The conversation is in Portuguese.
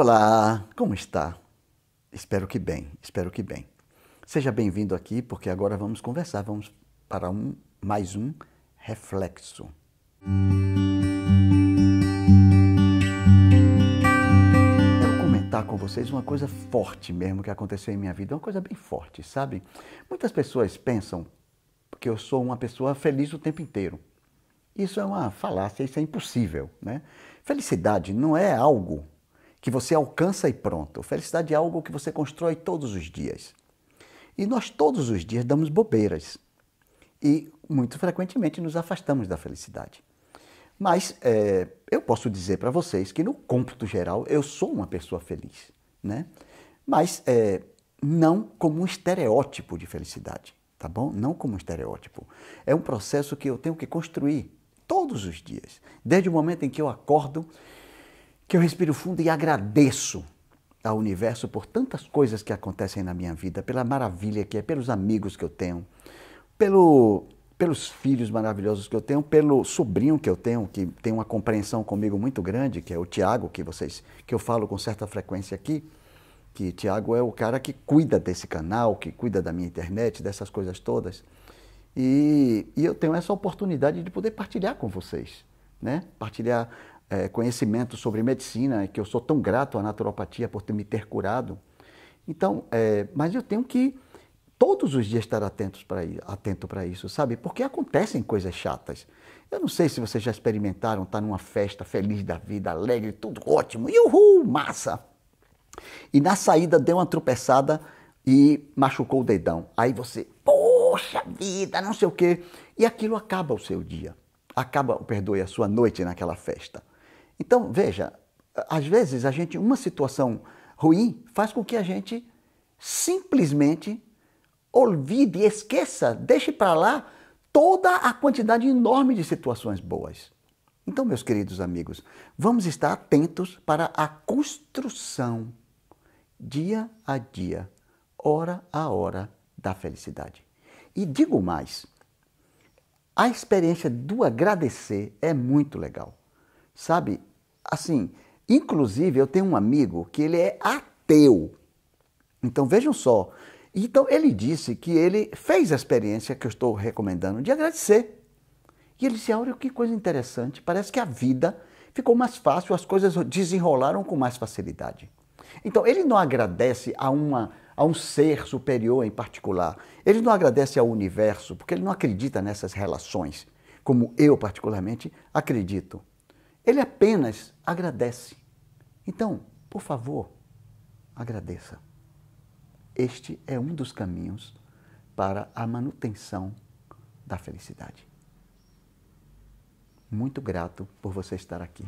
Olá, como está? Espero que bem, espero que bem. Seja bem-vindo aqui, porque agora vamos conversar, vamos para um, mais um reflexo. Quero comentar com vocês uma coisa forte mesmo que aconteceu em minha vida, uma coisa bem forte, sabe? Muitas pessoas pensam que eu sou uma pessoa feliz o tempo inteiro. Isso é uma falácia, isso é impossível, né? Felicidade não é algo que você alcança e pronto. Felicidade é algo que você constrói todos os dias. E nós todos os dias damos bobeiras e muito frequentemente nos afastamos da felicidade. Mas é, eu posso dizer para vocês que no cômputo geral eu sou uma pessoa feliz, né? Mas é, não como um estereótipo de felicidade, tá bom? Não como um estereótipo. É um processo que eu tenho que construir todos os dias, desde o momento em que eu acordo que eu respiro fundo e agradeço ao universo por tantas coisas que acontecem na minha vida, pela maravilha que é, pelos amigos que eu tenho, pelo, pelos filhos maravilhosos que eu tenho, pelo sobrinho que eu tenho, que tem uma compreensão comigo muito grande, que é o Tiago, que vocês que eu falo com certa frequência aqui, que Tiago é o cara que cuida desse canal, que cuida da minha internet, dessas coisas todas. E, e eu tenho essa oportunidade de poder partilhar com vocês, né? Partilhar é, conhecimento sobre medicina, que eu sou tão grato à naturopatia por ter me ter curado. Então, é, mas eu tenho que todos os dias estar atentos pra, atento para isso, sabe? Porque acontecem coisas chatas. Eu não sei se vocês já experimentaram estar tá numa festa feliz da vida, alegre, tudo ótimo, e uhul, massa! E na saída deu uma tropeçada e machucou o dedão. Aí você, poxa vida, não sei o quê. E aquilo acaba o seu dia. Acaba, perdoe, a sua noite naquela festa. Então, veja, às vezes a gente, uma situação ruim faz com que a gente simplesmente olvide, esqueça, deixe para lá toda a quantidade enorme de situações boas. Então, meus queridos amigos, vamos estar atentos para a construção dia a dia, hora a hora da felicidade. E digo mais, a experiência do agradecer é muito legal. Sabe? Assim, inclusive eu tenho um amigo que ele é ateu. Então vejam só. Então ele disse que ele fez a experiência que eu estou recomendando de agradecer. E ele disse: Áureo, que coisa interessante. Parece que a vida ficou mais fácil, as coisas desenrolaram com mais facilidade. Então ele não agradece a uma a um ser superior em particular. Ele não agradece ao universo, porque ele não acredita nessas relações, como eu particularmente acredito. Ele apenas agradece. Então, por favor, agradeça. Este é um dos caminhos para a manutenção da felicidade. Muito grato por você estar aqui.